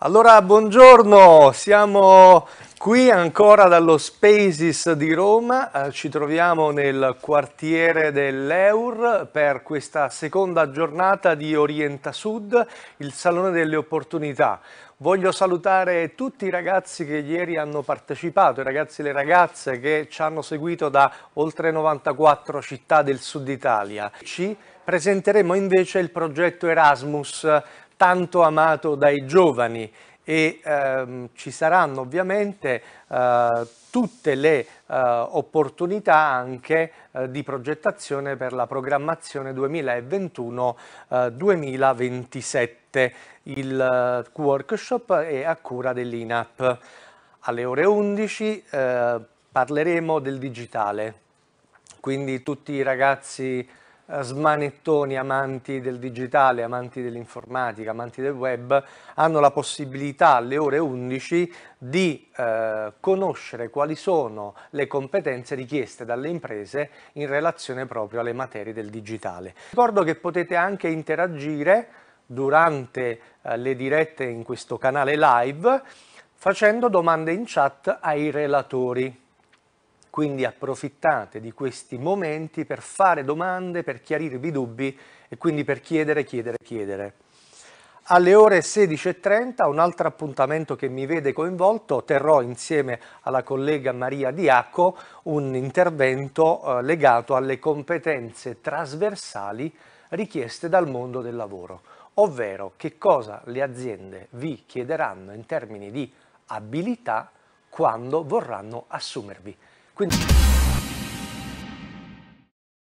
Allora, buongiorno, siamo qui ancora dallo Spaces di Roma, eh, ci troviamo nel quartiere dell'Eur per questa seconda giornata di Orienta Sud, il Salone delle Opportunità. Voglio salutare tutti i ragazzi che ieri hanno partecipato, i ragazzi e le ragazze che ci hanno seguito da oltre 94 città del sud Italia. Ci presenteremo invece il progetto Erasmus tanto amato dai giovani e ehm, ci saranno ovviamente eh, tutte le eh, opportunità anche eh, di progettazione per la programmazione 2021-2027. Eh, il eh, workshop è a cura dell'INAP. Alle ore 11 eh, parleremo del digitale, quindi tutti i ragazzi eh, smanettoni amanti del digitale, amanti dell'informatica, amanti del web, hanno la possibilità alle ore 11 di eh, conoscere quali sono le competenze richieste dalle imprese in relazione proprio alle materie del digitale. Ricordo che potete anche interagire durante eh, le dirette in questo canale live facendo domande in chat ai relatori quindi approfittate di questi momenti per fare domande, per chiarirvi i dubbi e quindi per chiedere, chiedere, chiedere. Alle ore 16.30 un altro appuntamento che mi vede coinvolto, terrò insieme alla collega Maria Diacco un intervento eh, legato alle competenze trasversali richieste dal mondo del lavoro, ovvero che cosa le aziende vi chiederanno in termini di abilità quando vorranno assumervi. Quindi...